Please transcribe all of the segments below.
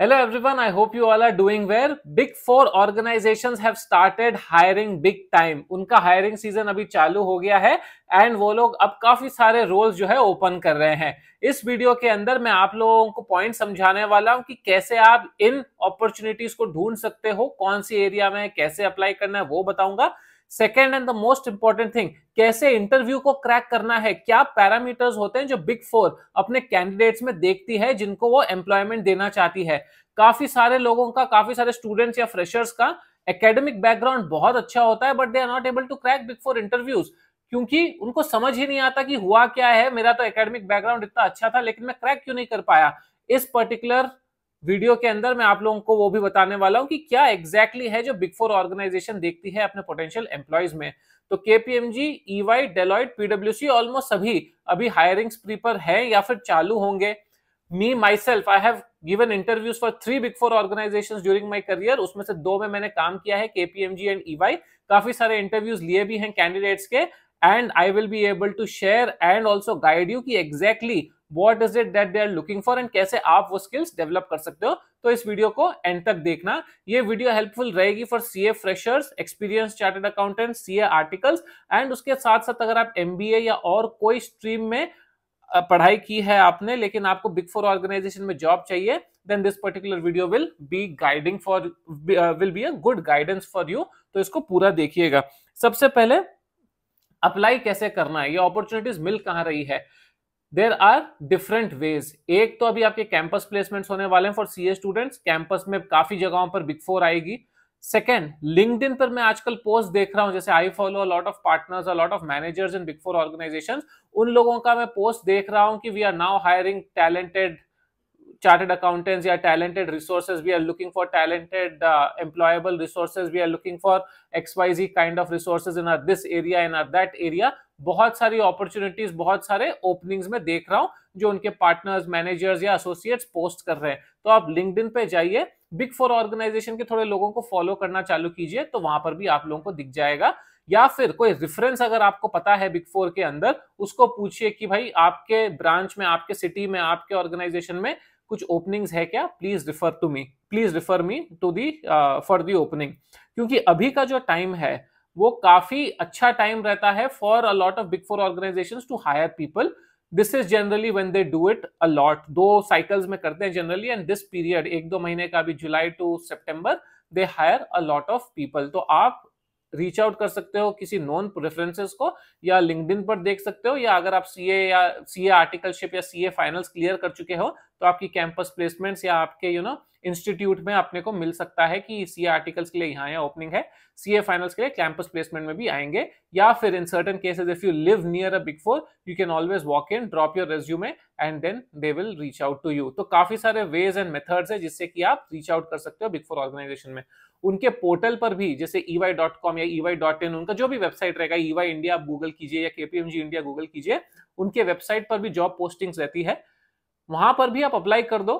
Hello everyone, I hope you all are doing well. Big Four organizations have started hiring big time. उनका hiring season अभी चालू हो गया है and वो लोग अब काफी सारे रोल्स जो है ओपन कर रहे हैं इस वीडियो के अंदर मैं आप लोगों को पॉइंट समझाने वाला हूं कि कैसे आप इन अपॉर्चुनिटीज को ढूंढ सकते हो कौन सी एरिया में कैसे अप्लाई करना है वो बताऊंगा second and the most important thing कैसे इंटरव्यू को क्रैक करना है क्या पैरामीटर्स होते हैं जो बिग फोर अपने कैंडिडेट्स में देखती है जिनको वो एम्प्लॉयमेंट देना चाहती है काफी सारे लोगों का काफी सारे स्टूडेंट्स या फ्रेशर्स का एकेडमिक बैकग्राउंड बहुत अच्छा होता है but they are not able to crack big four interviews क्योंकि उनको समझ ही नहीं आता कि हुआ क्या है मेरा तो एकेडमिक बैकग्राउंड इतना अच्छा था लेकिन मैं क्रैक क्यों नहीं कर पाया इस पर्टिकुलर वीडियो के अंदर मैं आप लोगों को वो भी बताने वाला हूँ कि क्या एग्जैक्टली exactly है जो बिग फोर ऑर्गेनाइजेशन देखती है अपने पोटेंशियल एम्प्लॉयज में तो केपीएमजी ईवाई डेलॉइट पीडब्ल्यूसी ऑलमोस्ट सभी अभी हायरिंग स्प्री है या फिर चालू होंगे me myself I have given interviews for three big four organisation during my career उसमें से दो में मैंने काम किया है केपीएमजी एंड ईवाई काफी सारे इंटरव्यूज लिए भी हैं कैंडिडेट्स के and I will be able to share and also guide you की exactly exactly what is it that they are looking for and कैसे आप वो स्किल्स डेवलप कर सकते हो तो इस वीडियो को एंड तक देखना ये वीडियो हेल्पफुल रहेगी for C A freshers experience chartered accountant C A articles and उसके साथ साथ अगर आप एम बी ए या और कोई स्ट्रीम में पढ़ाई की है आपने लेकिन आपको बिग फोर ऑर्गेनाइजेशन में जॉब चाहिए then this particular video will be guiding for will be a good guidance for you तो इसको पूरा देखिएगा सबसे पहले अप्लाई कैसे करना है ये अपॉर्चुनिटीज मिल कहाँ रही है देर आर डिफरेंट वेज एक तो अभी आपके कैंपस प्लेसमेंट्स होने वाले हैं फॉर सी स्टूडेंट्स कैंपस में काफी जगहों पर बिग फोर आएगी सेकेंड लिंकड पर मैं आजकल पोस्ट देख रहा हूँ जैसे I follow lot of partners lot of managers in big four organisation उन लोगों का मैं पोस्ट देख रहा हूँ कि we are now hiring talented chartered accountants yeah talented resources we are looking for talented uh, employable resources we are looking for xyz kind of resources in our this area in our that area बहुत सारी opportunities बहुत सारे openings में देख रहा हूं जो उनके पार्टनर्स मैनेजर्स या एसोसिएट्स पोस्ट कर रहे हैं तो आप लिंकड पे जाइए बिग फोर ऑर्गेनाइजेशन के थोड़े लोगों को फॉलो करना चालू कीजिए तो वहां पर भी आप लोगों को दिख जाएगा या फिर कोई रेफरेंस अगर आपको पता है बिग फोर के अंदर उसको पूछिए कि भाई आपके ब्रांच में आपके सिटी में आपके ऑर्गेनाइजेशन में कुछ ओपनिंग्स है क्या please refer to me please refer me to the for the opening क्योंकि अभी का जो टाइम है वो काफी अच्छा टाइम रहता है for a lot of big four organisation to hire people this is generally when they do it a lot दो साइकिल्स में करते हैं जनरली एंड दिस पीरियड एक दो महीने का भी July to September they hire a lot of people तो आप रीच आउट कर सकते हो किसी नॉन प्रेफरेंसेस को या लिंकड पर देख सकते हो या अगर आप ए या ए आर्टिकलशिप या ए फाइनल्स क्लियर कर चुके हो तो आपकी कैंपस प्लेसमेंट्स या आपके you you know know, institute में अपने को मिल सकता है कि सी आर्टिकल्स के लिए यहाँ यहाँ ओपनिंग है सी फाइनल्स के लिए कैंपस प्लेसमेंट में भी आएंगे या फिर in certain cases if you live near a big four you can always walk in drop your resume and then they will reach out to you तो काफी सारे वेज एंड मेथड्स है जिससे कि आप रीच आउट कर सकते हो बिग फोर ऑर्गेनाइजेशन में उनके पोर्टल पर भी जैसे ई डॉट कॉम या ई डॉट इन उनका जो भी वेबसाइट रहेगा ई वाई इंडिया आप गूगल कीजिए या केपीएमजी इंडिया गूगल कीजिए उनके वेबसाइट पर भी जॉब पोस्टिंग्स रहती है वहां पर भी आप अप्लाई कर दो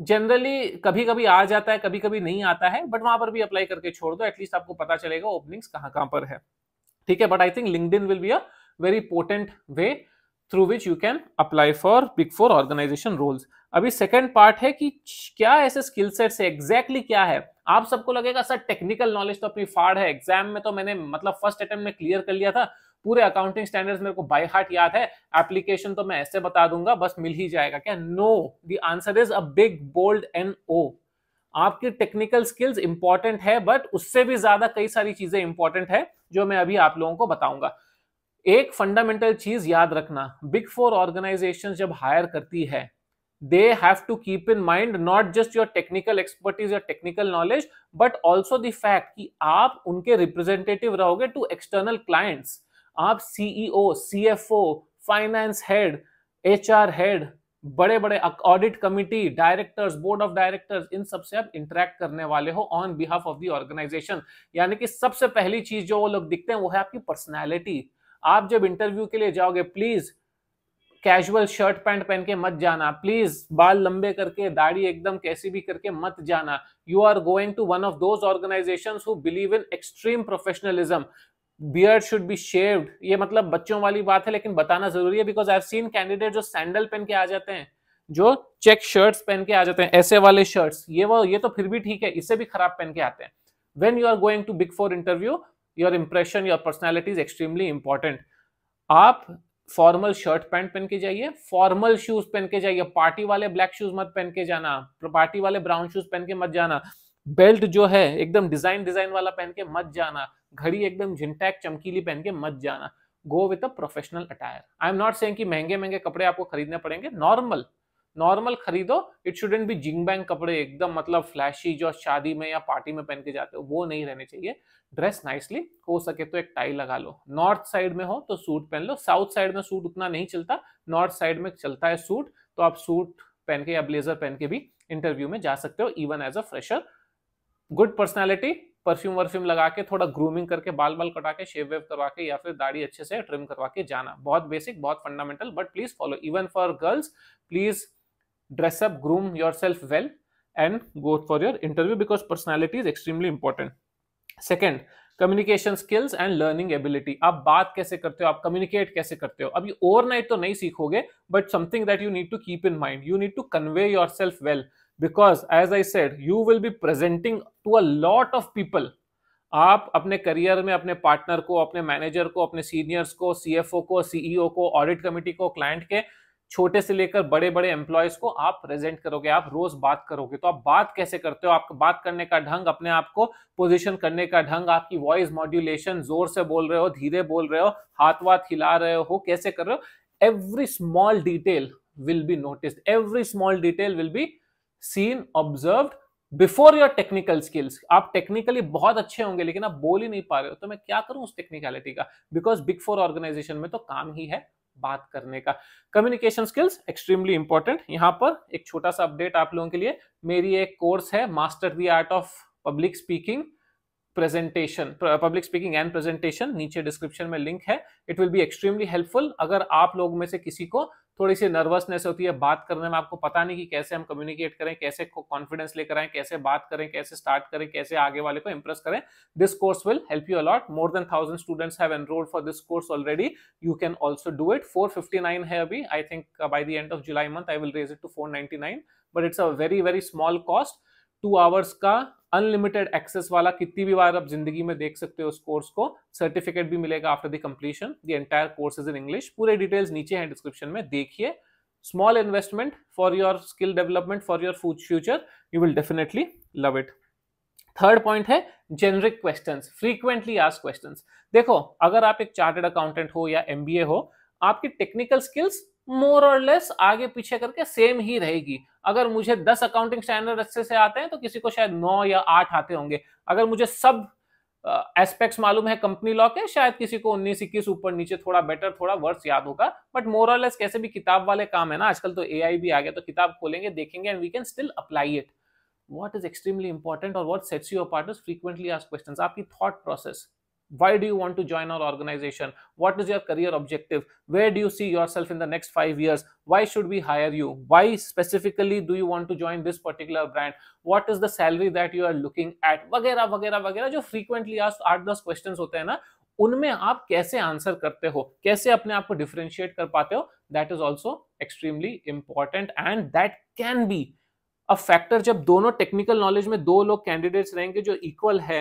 जनरली कभी कभी आ जाता है कभी कभी नहीं आता है बट वहां पर भी अप्लाई करके छोड़ दो एटलीस्ट आपको पता चलेगा ओपनिंग्स कहाँ कहाँ पर है ठीक है but I think LinkedIn will be a very important way through which you can apply for big four organisation roles अभी सेकेंड पार्ट है कि क्या ऐसे स्किल सेट्स है एग्जैक्टली क्या है आप सबको लगेगा सर टेक्निकल नॉलेज तो अपनी फाड़ है एग्जाम में तो मैंने मतलब फर्स्ट अटेम्प्ट में क्लियर कर लिया था पूरे अकाउंटिंग स्टैंडर्ड्स मेरे को बाय हार्ट याद है एप्लीकेशन तो मैं ऐसे बता दूंगा बस मिल ही जाएगा क्या no the answer is a big bold N O आपकी टेक्निकल स्किल्स इंपॉर्टेंट है बट उससे भी ज्यादा कई सारी चीजें इंपॉर्टेंट है जो मैं अभी आप लोगों को बताऊंगा एक फंडामेंटल चीज याद रखना बिग फोर ऑर्गेनाइजेशन जब हायर करती है they have to keep in mind not just your technical expertise your technical knowledge but also the fact कि आप उनके रिप्रेजेंटेटिव रहोगे टू एक्सटर्नल क्लाइंट्स आप CEO CFO finance head HR head बड़े बड़े audit committee directors board of directors इन सबसे आप इंटरेक्ट करने वाले हो on behalf of the organisation यानी कि सबसे पहली चीज जो वो लोग दिखते हैं वो है आपकी पर्सनैलिटी आप जब इंटरव्यू के लिए जाओगे प्लीज कैजुअल शर्ट पैंट पहन के मत जाना प्लीज बाल लंबे करके दाढ़ी एकदम कैसी भी करके मत जाना you are going to one of those organisation who believe in extreme professionalism beard should be shaved ये मतलब बच्चों वाली बात है लेकिन बताना जरूरी है बिकॉज आई सीन कैंडिडेट जो सैंडल पहन के आ जाते हैं जो चेक शर्ट्स पहन के आ जाते हैं ऐसे वाले शर्ट्स ये वो ये तो फिर भी ठीक है इससे भी खराब पहन के आते हैं when you are going to big four interview your impression your personality is extremely important आप फॉर्मल शर्ट पैंट पहन के जाइए फॉर्मल शूज पहन के जाइए पार्टी वाले ब्लैक शूज मत पहन के जाना पार्टी वाले ब्राउन शूज पहन के मत जाना बेल्ट जो है एकदम डिजाइन डिजाइन वाला पहन के मत जाना घड़ी एकदम झिंटैक चमकीली पहन के मत जाना go with a professional attire I am not saying कि महंगे महंगे कपड़े आपको खरीदने पड़ेंगे नॉर्मल नॉर्मल खरीदो it shouldn't be zing bang कपड़े एकदम मतलब फ्लैशी जो शादी में या पार्टी में पहन के जाते हो वो नहीं रहने चाहिए ड्रेस नाइसली हो सके तो एक टाई लगा लो नॉर्थ साइड में हो तो सूट पहन लो साउथ साइड में सूट उतना नहीं चलता नॉर्थ साइड में चलता है सूट तो आप सूट पहन के या ब्लेजर पहन के भी इंटरव्यू में जा सकते हो even as a fresher good personality perfume वर्फ्यूम लगा के थोड़ा ग्रूमिंग करके बाल बाल कटा के शेव वेव करवा के या फिर दाढ़ी अच्छे से ट्रिम करवा के जाना बहुत बेसिक बहुत fundamental but please follow even for girls please dress up groom yourself well and go for your interview because personality is extremely important second communication skills and learning ability आप बात कैसे करते हो आप communicate कैसे करते हो अभी ओवरनाइट तो नहीं सीखोगे but something that you need to keep in mind you need to convey yourself well because as I said you will be presenting to a lot of people आप अपने career में अपने partner को अपने manager को अपने seniors को CFO को सीईओ e को ऑडिट कमेटी को क्लाइंट के छोटे से लेकर बड़े बड़े एम्प्लॉयज को आप प्रेजेंट करोगे आप रोज बात करोगे तो आप बात कैसे करते हो आप बात करने का ढंग अपने आप को पोजिशन करने का ढंग आपकी वॉइस मॉड्यूलेशन जोर से बोल रहे हो धीरे बोल रहे हो हाथ वाथ हिला रहे हो कैसे कर रहे हो every small detail will be notice every small detail will be seen observe before your technical skills आप टेक्निकली बहुत अच्छे होंगे लेकिन आप बोल ही नहीं पा रहे हो तो मैं क्या करूं उस टेक्निकलिटी का बिकॉज बिग फोर ऑर्गेनाइजेशन में तो काम ही है बात करने का कम्युनिकेशन स्किल्स एक्सट्रीमली इंपॉर्टेंट यहाँ पर एक छोटा सा अपडेट आप लोगों के लिए मेरी एक कोर्स है master the art of public speaking presentation public speaking and presentation नीचे डिस्क्रिप्शन में लिंक है it will be extremely helpful अगर आप लोग में से किसी को थोड़ी सी नर्वसनेस होती है बात करने में आपको पता नहीं कि कैसे हम कम्युनिकेट करें कैसे कॉन्फिडेंस लेकर आए कैसे बात करें कैसे स्टार्ट करें कैसे आगे वाले को इम्प्रेस करें this course will help you a lot more than thousand students have enrolled for this course already you can also do it nine है अभी I think by the end of July month I will raise it to nine but it's a very very small cost two hours का unlimited access वाला कितनी भी बार आप जिंदगी में देख सकते हो उस कोर्स को सर्टिफिकेट भी मिलेगा after the completion the entire course is in English पूरे डिटेल्स नीचे हैं डिस्क्रिप्शन में देखिए small investment for your skill development for your future you will definitely love it third point है generic question frequently asked question देखो अगर आप एक चार्टेड अकाउंटेंट हो या एमबीए हो आपकी टेक्निकल स्किल्स मोर और लेस आगे पीछे करके सेम ही रहेगी अगर मुझे दस अकाउंटिंग स्टैंडर्ड अच्छे से आते हैं तो किसी को शायद नौ या आठ आते होंगे अगर मुझे सब एस्पेक्ट्स मालूम है कंपनी लॉ के शायद किसी को उन्नीस इक्कीस ऊपर नीचे थोड़ा बेटर थोड़ा वर्स याद होगा बट मोर और लेस कैसे भी किताब वाले काम है ना आजकल तो ए भी आ गया तो किताब खोलेंगे देखेंगे and we can still apply it what is extremely important और what sets you part frequently आज क्वेश्चन आपकी thought process why do you want to join our organization what is your career objective where do you see yourself in the next 5 years why should we hire you why specifically do you want to join this particular brand what is the salary that you are looking at वगैरह वगैरह वगैरह जो frequently asked आठ questions होते हैं ना उनमें आप कैसे आंसर करते हो कैसे अपने आप को डिफ्रेंशिएट कर पाते हो that is also extremely important and that can be a factor जब दोनों टेक्निकल नॉलेज में दो लोग कैंडिडेट्स रहेंगे जो इक्वल है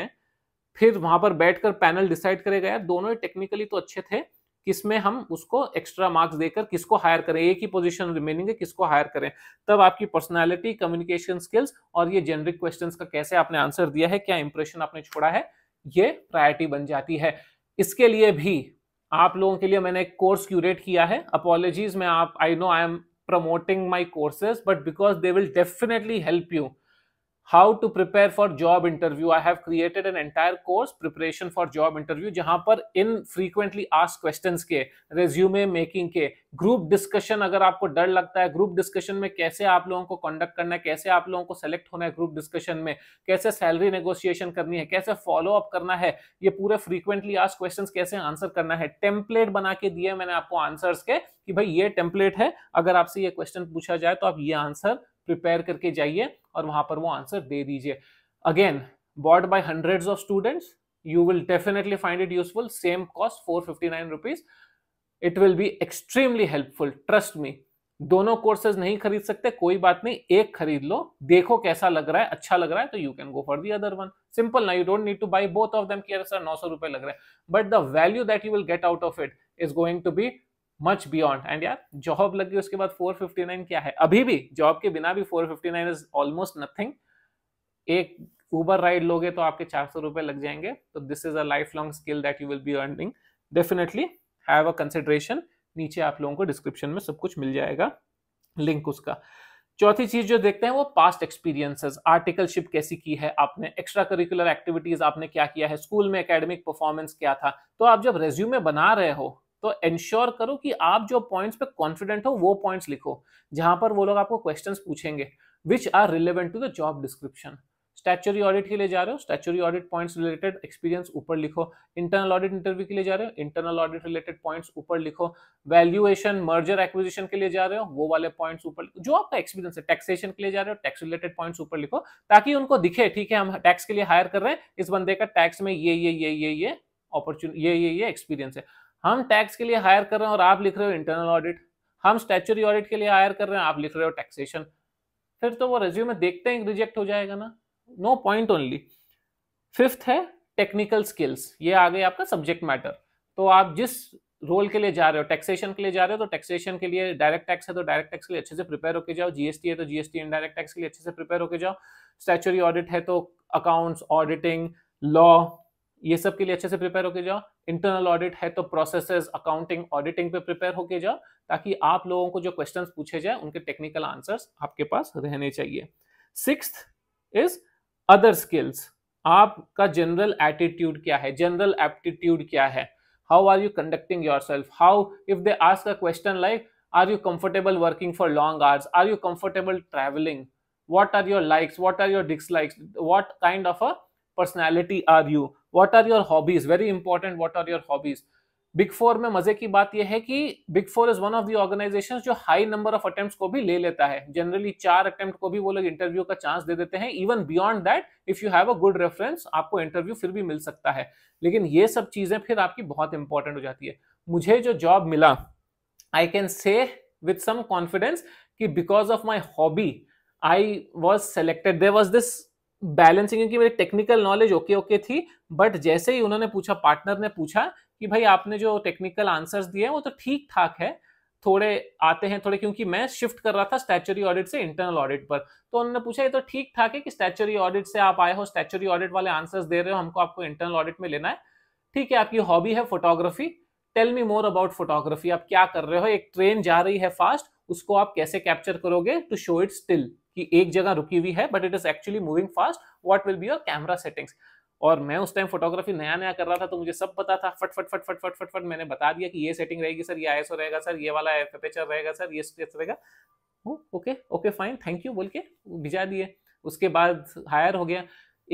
फिर वहां पर बैठकर पैनल डिसाइड करेगा यार दोनों ही टेक्निकली तो अच्छे थे किसमें हम उसको एक्स्ट्रा मार्क्स देकर किसको हायर करें एक ही पोजीशन रिमेनिंग है किसको हायर करें तब आपकी पर्सनालिटी कम्युनिकेशन स्किल्स और ये जेनरिक क्वेश्चंस का कैसे आपने आंसर दिया है क्या इंप्रेशन आपने छोड़ा है ये प्रायोरिटी बन जाती है इसके लिए भी आप लोगों के लिए मैंने एक कोर्स क्यूरेट किया है अपोलॉजीज में आप I know I am promoting my courses but because they will definitely help you how to prepare for job interview I have created an entire course preparation for job interview जहां पर इन frequently asked question के resume making के group discussion अगर आपको डर लगता है ग्रुप डिस्कशन में कैसे आप लोगों को कंडक्ट करना है कैसे आप लोगों को सेलेक्ट होना है ग्रुप डिस्कशन में कैसे सैलरी नेगोशिएशन करनी है कैसे फॉलो अप करना है ये पूरे फ्रीक्वेंटली आस्क क्वेश्चन कैसे आंसर करना है टेम्पलेट बना के दिए मैंने आपको आंसर्स के कि भाई ये टेम्पलेट है अगर आपसे ये क्वेश्चन पूछा जाए तो आप ये आंसर प्रिपेयर करके जाइए और वहां पर वो आंसर दे दीजिए again bought by hundreds of students definitely find it useful same cost four fifty nine rupees it will be extremely helpful trust me दोनों कोर्सेज नहीं खरीद सकते कोई बात नहीं एक खरीद लो देखो कैसा लग रहा है अच्छा लग रहा है तो you can go for the other one simple ना you don't need to buy both of them कि सर नौ सौ रुपए लग रहा है but the value that you will get out of it is going to be much beyond and यार job लग गई उसके बाद 459 क्या है अभी भी जॉब के बिना भी 459 इज ऑलमोस्ट नथिंग एक ऊबर राइड लोगे तो आपके चार सौ रुपए लग जाएंगे तो this is a life long skill that you will be earning definitely have a consideration नीचे आप लोगों को डिस्क्रिप्शन में सब कुछ मिल जाएगा लिंक उसका चौथी चीज जो देखते हैं वो पास्ट एक्सपीरियंसेस आर्टिकलशिप कैसी की है आपने एक्स्ट्रा करिकुलर एक्टिविटीज आपने क्या किया है स्कूल में एकेडमिक परफॉर्मेंस क्या था तो आप जब रेज्यूमे बना रहे हो तो एंश्योर करो कि आप जो पॉइंट्स पे कॉन्फिडेंट हो वो पॉइंट्स लिखो जहां पर वो लोग आपको क्वेश्चंस पूछेंगे which are relevant to the job description statutory audit के लिए जा रहे हो statutory audit points related experience ऊपर लिखो इंटरनल ऑडिट इंटरव्यू के लिए जा रहे हो इंटरनल ऑडिट रिलेटेड पॉइंट्स ऊपर लिखो वैल्यूएशन मर्जर एक्विजिशन के लिए जा रहे हो वो वाले पॉइंट्स ऊपर जो आपका एक्सपीरियंस है टैक्सेशन के लिए जा रहे हो टैक्स रिलेटेड पॉइंट्स ऊपर लिखो ताकि उनको दिखे ठीक है हम टैक्स के लिए हायर कर रहे हैं इस बंदे का टैक्स में ये ये ये ये ये अपॉर्चुनिटी ये ये ये एक्सपीरियंस है हम टैक्स के लिए हायर कर रहे हैं और आप लिख रहे हो इंटरनल ऑडिट हम स्टैचुरी ऑडिट के लिए हायर कर रहे हैं आप लिख रहे हो टैक्सेशन फिर तो वो रेज्यूम देखते हैं रिजेक्ट हो जाएगा ना नो पॉइंट ओनली फिफ्थ है टेक्निकल स्किल्स ये आ गए आपका सब्जेक्ट मैटर तो आप जिस रोल के लिए जा रहे हो टैक्सेशन के लिए जा रहे हो तो टैक्सेशन के लिए डायरेक्ट टैक्स है तो डायरेक्ट टैक्स के लिए अच्छे से प्रिपेयर होकर जाओ जीएसटी है तो जीएसटी इनडायरेक्ट टैक्स के लिए अच्छे से प्रिपेयर होकर जाओ स्टैचुरी ऑडिट है तो अकाउंट्स ऑडिटिंग लॉ ये सब के लिए अच्छे से प्रिपेयर होके जाओ इंटरनल ऑडिट है तो प्रोसेसेस अकाउंटिंग ऑडिटिंग पे प्रिपेयर होके जाओ ताकि आप लोगों को जो क्वेश्चंस पूछे जाए उनके टेक्निकल आंसर्स आपके पास रहने चाहिए सिक्स इज अदर स्किल्स आपका जनरल एटीट्यूड क्या है जनरल एप्टीट्यूड क्या है how are you conducting yourself how if they ask a question like are you comfortable working for long hours are you comfortable travelling what are your likes what are your dislikes what kind of a personality are you what are your hobbies very important what are your hobbies big four में मजे की बात यह है कि big four is one of the organisation जो high number of attempt को भी ले लेता है जनरली चार अटेम्प्ट को भी वो लोग इंटरव्यू का चांस दे देते हैं even beyond that if you have a good reference आपको इंटरव्यू फिर भी मिल सकता है लेकिन ये सब चीजें फिर आपकी बहुत इंपॉर्टेंट हो जाती है मुझे जो जॉब मिला I can say with some confidence कि because of my hobby I was selected there was this balancing की मेरी टेक्निकल नॉलेज ओके ओके थी बट जैसे ही उन्होंने पूछा पार्टनर ने पूछा कि भाई आपने जो टेक्निकल आंसर्स दिए वो तो ठीक ठाक है थोड़े आते हैं थोड़े क्योंकि मैं शिफ्ट कर रहा था स्टैचुरी ऑडिट से इंटरनल ऑडिट पर तो उन्होंने पूछा ये तो ठीक ठाक है कि स्टैचुरी ऑडिट से आप आए हो स्टैचुरी ऑडिट वाले आंसर्स दे रहे हो हमको आपको इंटरनल ऑडिट में लेना है ठीक है आपकी हॉबी है photography tell me more about photography आप क्या कर रहे हो एक ट्रेन जा रही है फास्ट उसको आप कैसे कैप्चर करोगे टू शो इट स्टिल कि एक जगह रुकी हुई है but it is actually moving fast what will be your camera settings और मैं उस टाइम फोटोग्राफी नया नया कर रहा था तो मुझे सब पता था फट फट फट फट फट फट फट मैंने बता दिया कि ये सेटिंग रहेगी सर ये आई रहेगा सर ये वाला टेम्परेचर रहेगा सर ये रहेगा okay okay fine thank you बोल के भिजा दिए उसके बाद हायर हो गया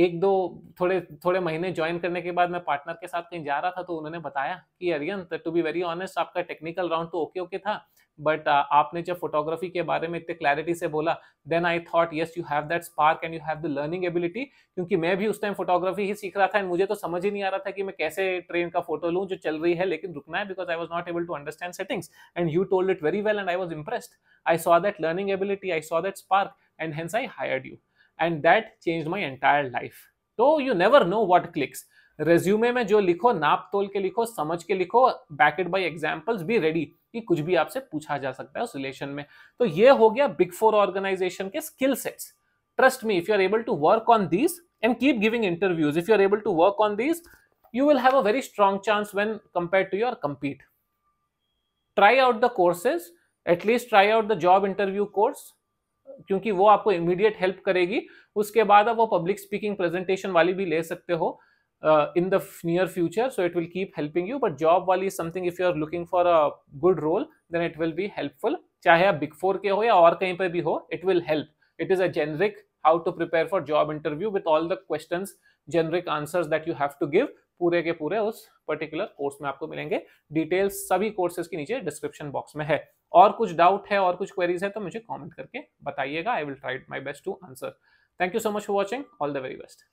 एक दो थोड़े थोड़े महीने ज्वाइन करने के बाद मैं पार्टनर के साथ कहीं जा रहा था तो उन्होंने बताया कि Aryan to be very honest आपका टेक्निकल राउंड तो ओके ओके था बट uh, आपने जब फोटोग्राफी के बारे में इतने क्लैरिटी से बोला then I thought yes you have that spark and you have the learning ability क्योंकि मैं भी उस टाइम फोटोग्राफी ही सीख रहा था एंड मुझे तो समझ ही नहीं आ रहा था कि मैं कैसे ट्रेन का फोटो लूँ जो चल रही है लेकिन रुकना है because I was not able to understand settings and you told it very well and I was impressed I saw that learning ability I saw that spark and hence I hired you and that change my entire life तो you never know what clicks resume में जो लिखो नाप तोल के लिखो समझ के लिखो बैकेट बाई एग्जाम्पल्स भी रेडी कि कुछ भी आपसे पूछा जा सकता है उस रिलेशन में तो ये हो गया बिग फोर ऑर्गेनाइजेशन के skill sets trust me if you are able to work on these and keep giving interviews if you are able to work on these you will have a very strong chance when compare to your compete try out the courses at least try out the job interview course क्योंकि वो आपको immediate help करेगी उसके बाद आप वो public speaking presentation वाली भी ले सकते हो uh, in the near future so it will keep helping you but job wali is something if you are looking for a good role then it will be helpful चाहे आप big four के हो या और कहीं पर भी हो it will help it is a generic how to prepare for job interview with all the question generic answers that you have to give पूरे के पूरे उस पर्टिकुलर कोर्स में आपको मिलेंगे डिटेल्स सभी कोर्सेज के नीचे डिस्क्रिप्शन बॉक्स में है और कुछ डाउट है और कुछ क्वेरीज है तो मुझे कमेंट करके बताइएगा I will try my best to answer thank you so much for watching all the very best